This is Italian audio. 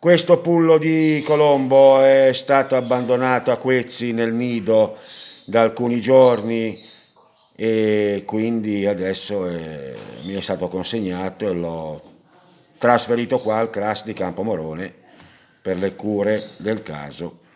Questo pullo di Colombo è stato abbandonato a Quezzi nel nido da alcuni giorni e quindi adesso è, mi è stato consegnato e l'ho trasferito qua al CRAS di Campo Morone per le cure del caso.